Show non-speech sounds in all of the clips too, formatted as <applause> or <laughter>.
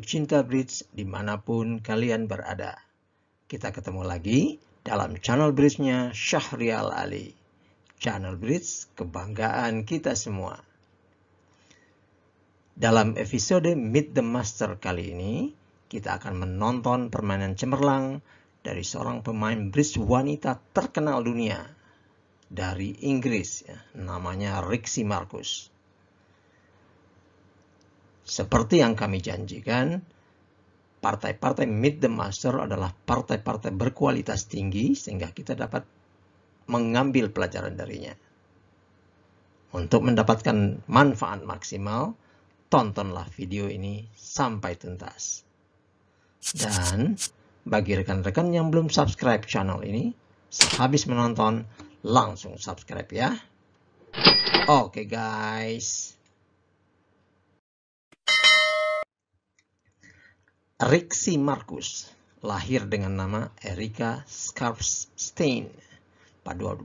Cinta bridge dimanapun kalian berada. Kita ketemu lagi dalam channel bridge-nya Syahrial Ali. Channel bridge kebanggaan kita semua. Dalam episode Meet the Master kali ini, kita akan menonton permainan cemerlang dari seorang pemain bridge wanita terkenal dunia dari Inggris, namanya Rixi Marcus. Seperti yang kami janjikan, partai-partai mid the Master adalah partai-partai berkualitas tinggi sehingga kita dapat mengambil pelajaran darinya. Untuk mendapatkan manfaat maksimal, tontonlah video ini sampai tuntas. Dan bagi rekan-rekan yang belum subscribe channel ini, sehabis menonton langsung subscribe ya. Oke okay guys. Rixi Markus lahir dengan nama Erika Skarfstein pada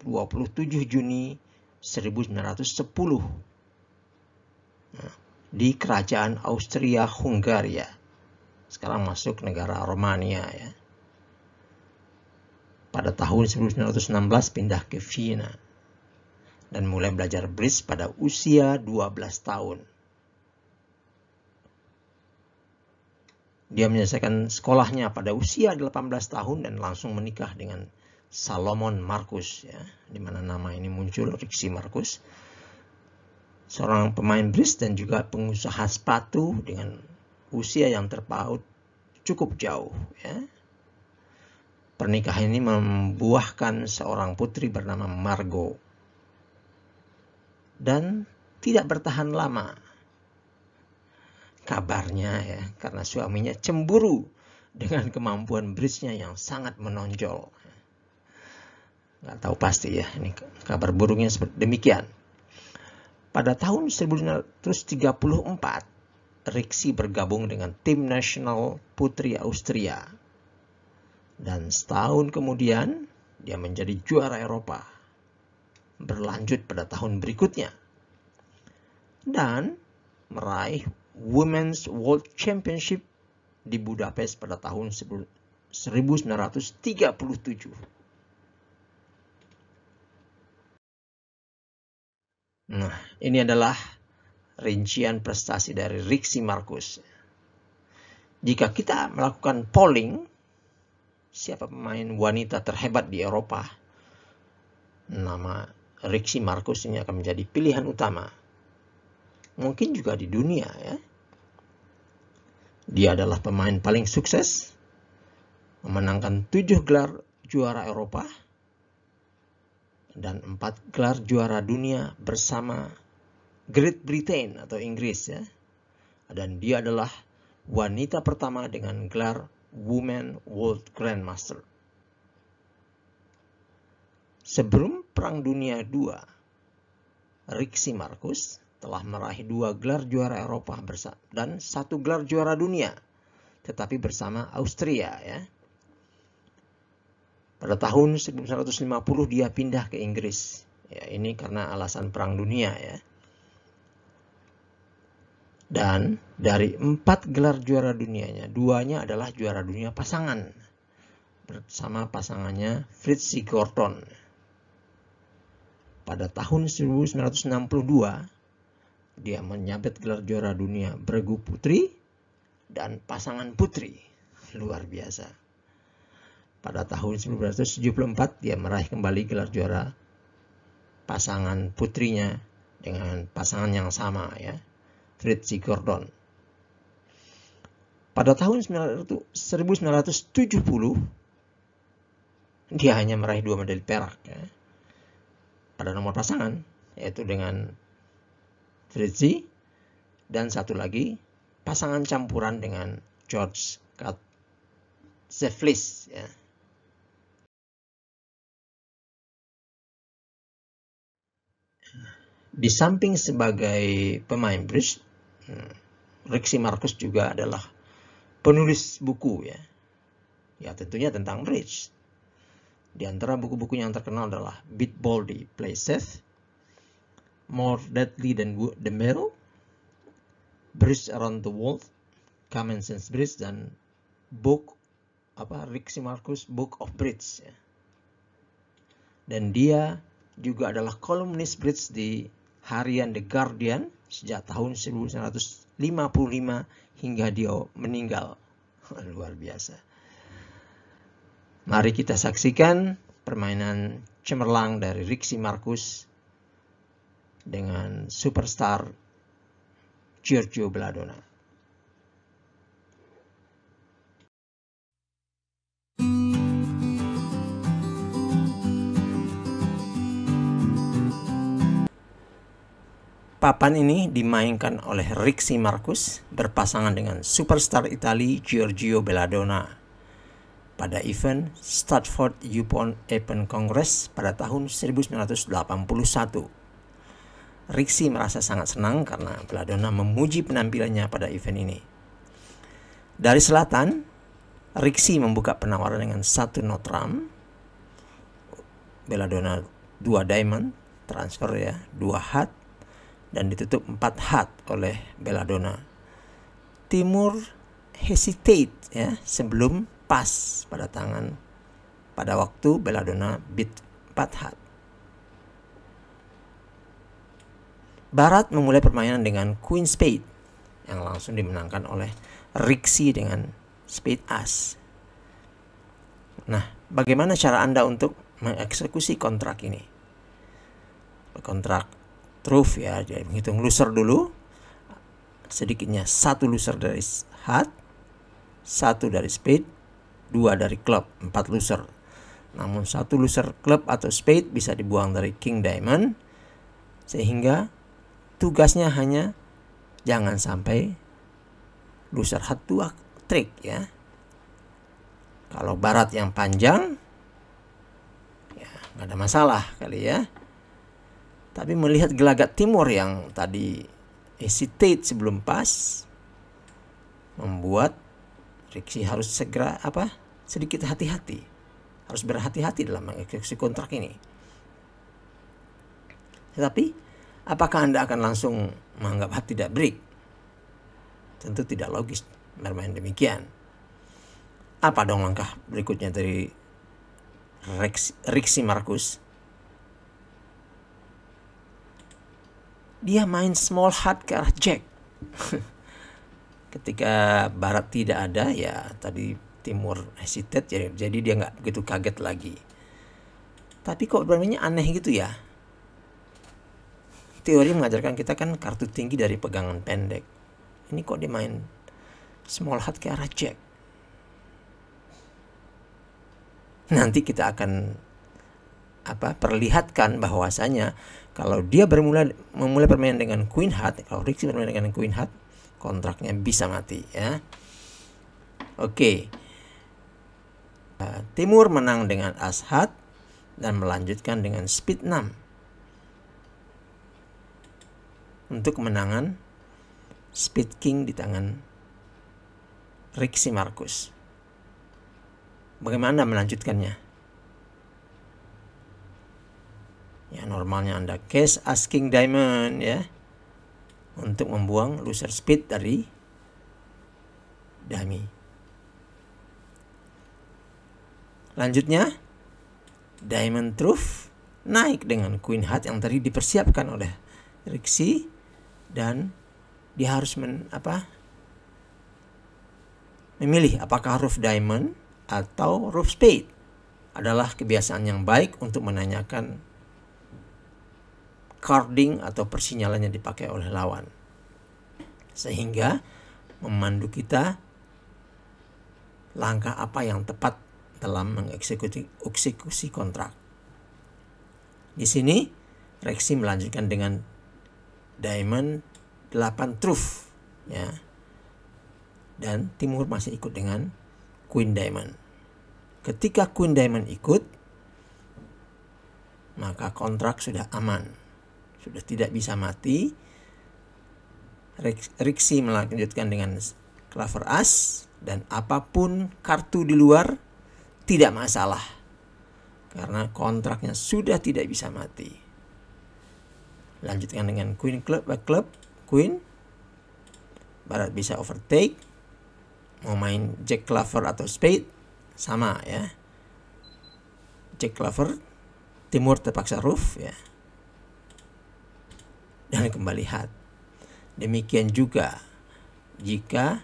27 Juni 1910 ya, di kerajaan Austria Hungaria. Sekarang masuk negara Romania ya. Pada tahun 1916 pindah ke Vienna dan mulai belajar bridge pada usia 12 tahun Dia menyelesaikan sekolahnya pada usia 18 tahun dan langsung menikah dengan Salomon Markus ya, di mana nama ini muncul Riksi Markus. Seorang pemain bris dan juga pengusaha sepatu dengan usia yang terpaut cukup jauh ya. Pernikahan ini membuahkan seorang putri bernama Margot dan tidak bertahan lama kabarnya ya karena suaminya cemburu dengan kemampuan bridge-nya yang sangat menonjol. Gak tahu pasti ya, ini kabar burungnya seperti demikian. Pada tahun 1934, Rixi bergabung dengan tim nasional putri Austria. Dan setahun kemudian, dia menjadi juara Eropa. Berlanjut pada tahun berikutnya. Dan meraih Women's World Championship di Budapest pada tahun 1937. Nah, ini adalah rincian prestasi dari Rixi Markus. Jika kita melakukan polling, siapa pemain wanita terhebat di Eropa, nama Rixi Markus ini akan menjadi pilihan utama mungkin juga di dunia ya. Dia adalah pemain paling sukses, memenangkan tujuh gelar juara Eropa dan empat gelar juara dunia bersama Great Britain atau Inggris ya. Dan dia adalah wanita pertama dengan gelar Women World Grandmaster. Sebelum Perang Dunia II, Rixi Marcus telah meraih dua gelar juara Eropa dan satu gelar juara dunia, tetapi bersama Austria ya. Pada tahun 1950 dia pindah ke Inggris. Ya, ini karena alasan perang dunia ya. Dan dari empat gelar juara dunianya, duanya adalah juara dunia pasangan bersama pasangannya Fritz Sigurdsson. Pada tahun 1962, dia menyabet gelar juara dunia bergu putri dan pasangan putri. Luar biasa. Pada tahun 1974 dia meraih kembali gelar juara pasangan putrinya dengan pasangan yang sama ya, Fritzi Gordon. Pada tahun 1970 dia hanya meraih dua medali perak ya. Pada nomor pasangan yaitu dengan Fritzi dan satu lagi pasangan campuran dengan George Katzeflis. Ya. Di samping sebagai pemain bridge, hmm, Rixi Marcus juga adalah penulis buku ya. Ya tentunya tentang bridge. Di antara buku bukunya yang terkenal adalah Beat Baldy, Play Safe, more deadly than the metal, bridge around the world, common sense bridge dan book apa Rixi Marcus Book of Bridge ya. Dan dia juga adalah kolumnis Bridge di harian The Guardian sejak tahun 1955 hingga dia meninggal. <laughs> Luar biasa. Mari kita saksikan permainan cemerlang dari Rixi Marcus dengan superstar Giorgio Belladonna. papan ini dimainkan oleh Rixi Marcus berpasangan dengan superstar Itali Giorgio Belladonna pada event Stratford Upon Open Congress pada tahun 1981. Rixi merasa sangat senang karena Beladona memuji penampilannya pada event ini. Dari selatan, Rixi membuka penawaran dengan satu Notram, Belladonna dua Diamond, transfer ya, dua Hat, dan ditutup empat Hat oleh Beladona. Timur hesitate ya sebelum pas pada tangan pada waktu Beladona beat empat hat. Barat memulai permainan dengan Queen Spade yang langsung dimenangkan oleh Rixi dengan Spade As. Nah, bagaimana cara Anda untuk mengeksekusi kontrak ini? Kontrak truf ya, jadi menghitung loser dulu. Sedikitnya satu loser dari hat, satu dari spade, dua dari Club, empat loser. Namun satu loser Club atau spade bisa dibuang dari king diamond sehingga tugasnya hanya jangan sampai loser dua trik ya. Kalau barat yang panjang ya nggak ada masalah kali ya. Tapi melihat gelagat timur yang tadi hesitate sebelum pas membuat Riksi harus segera apa sedikit hati-hati harus berhati-hati dalam mengeksekusi kontrak ini. Tetapi apakah Anda akan langsung menganggap hati tidak break? Tentu tidak logis bermain demikian. Apa dong langkah berikutnya dari Rixi Markus? Dia main small hard ke arah jack. <laughs> Ketika barat tidak ada ya tadi timur hesitate jadi, jadi dia nggak begitu kaget lagi. Tapi kok bermainnya aneh gitu ya teori mengajarkan kita kan kartu tinggi dari pegangan pendek ini kok dia main small hat ke arah jack nanti kita akan apa perlihatkan bahwasanya kalau dia bermula memulai permainan dengan queen hat kalau Rixi bermain dengan queen hat kontraknya bisa mati ya oke okay. Eh, timur menang dengan as hat dan melanjutkan dengan speed 6 untuk kemenangan Speed King di tangan Rixi Markus, Bagaimana melanjutkannya? Ya normalnya Anda cash asking diamond ya untuk membuang loser speed dari dummy. Lanjutnya diamond truth naik dengan queen hat yang tadi dipersiapkan oleh Rixi dan dia harus men, apa memilih apakah roof diamond atau roof spade adalah kebiasaan yang baik untuk menanyakan carding atau persinyalan yang dipakai oleh lawan sehingga memandu kita langkah apa yang tepat dalam mengeksekusi kontrak. Di sini, Rexi melanjutkan dengan diamond 8 truf ya. Dan timur masih ikut dengan queen diamond. Ketika queen diamond ikut maka kontrak sudah aman. Sudah tidak bisa mati. Riksi melanjutkan dengan Clover as dan apapun kartu di luar tidak masalah karena kontraknya sudah tidak bisa mati lanjutkan dengan queen club Back eh, club queen barat bisa overtake mau main jack clover atau spade sama ya jack clover timur terpaksa roof ya dan kembali hat demikian juga jika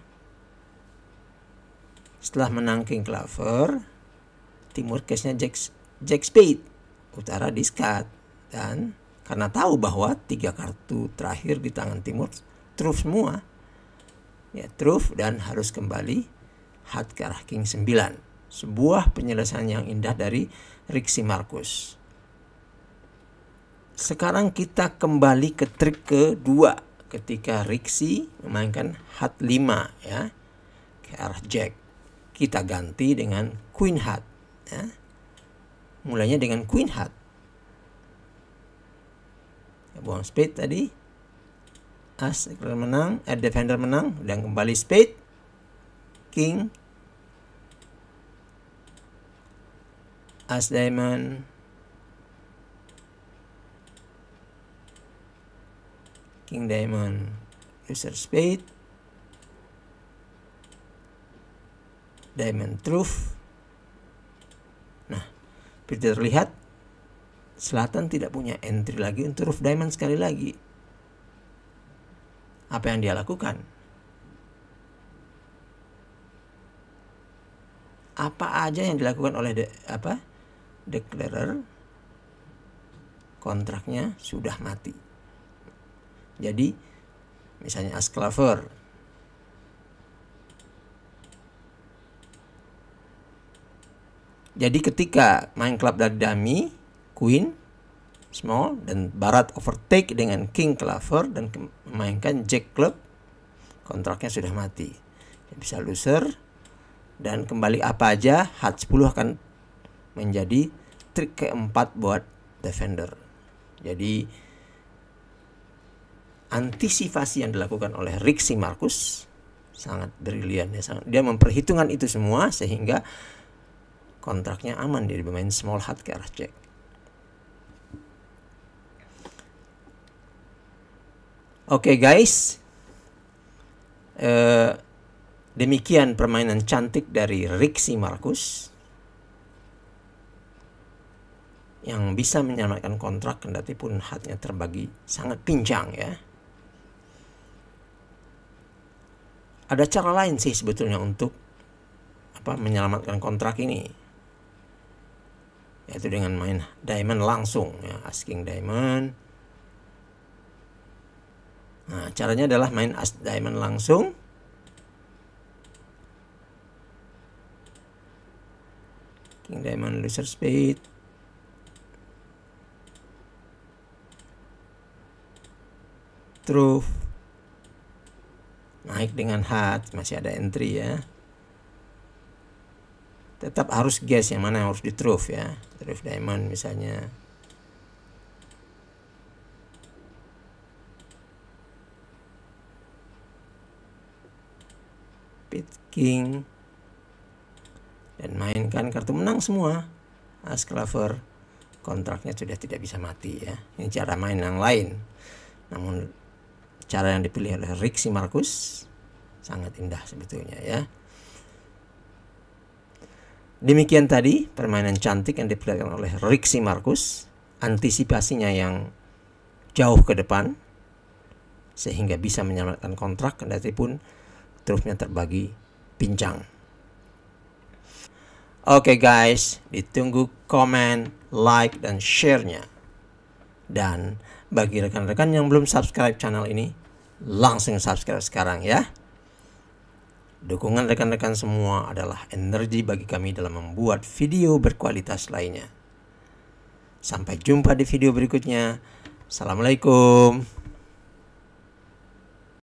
setelah menang king clover timur case-nya jack jack spade utara discard dan karena tahu bahwa tiga kartu terakhir di tangan timur truf semua ya truf dan harus kembali hat ke arah king 9 sebuah penyelesaian yang indah dari Riksi Markus sekarang kita kembali ke trik kedua ketika Riksi memainkan hat 5 ya ke arah jack kita ganti dengan queen hat ya. mulainya dengan queen hat buang spade tadi as menang air defender menang dan kembali spade king as diamond king diamond user spade diamond truth nah seperti terlihat Selatan tidak punya entry lagi untuk Roof Diamond sekali lagi. Apa yang dia lakukan? Apa aja yang dilakukan oleh de, apa? Declarer kontraknya sudah mati. Jadi misalnya Asklaver Jadi ketika main club dari dummy queen small dan barat overtake dengan king clover dan memainkan jack club kontraknya sudah mati bisa loser dan kembali apa aja h10 akan menjadi trik keempat buat defender jadi antisipasi yang dilakukan oleh Rixi Markus sangat brilian ya sangat dia memperhitungkan itu semua sehingga kontraknya aman dari pemain small hat ke arah jack Oke okay, guys, uh, demikian permainan cantik dari Rixi Markus yang bisa menyelamatkan kontrak kendati pun hatnya terbagi sangat pincang ya. Ada cara lain sih sebetulnya untuk apa menyelamatkan kontrak ini yaitu dengan main diamond langsung ya asking diamond Nah, caranya adalah main as diamond langsung. King diamond loser speed, Truth. Naik dengan hat, masih ada entry ya. Tetap harus guess yang mana yang harus di truth ya. Truth diamond misalnya. king, dan mainkan kartu menang semua. As clever, kontraknya sudah tidak bisa mati ya. Ini cara main yang lain. Namun cara yang dipilih oleh Rixi Markus sangat indah sebetulnya ya. Demikian tadi permainan cantik yang diperlihatkan oleh Rixi Markus, antisipasinya yang jauh ke depan sehingga bisa menyelamatkan kontrak kendati pun trufnya terbagi pinjang. Oke okay guys, ditunggu komen, like, dan share-nya. Dan bagi rekan-rekan yang belum subscribe channel ini, langsung subscribe sekarang ya. Dukungan rekan-rekan semua adalah energi bagi kami dalam membuat video berkualitas lainnya. Sampai jumpa di video berikutnya. Assalamualaikum.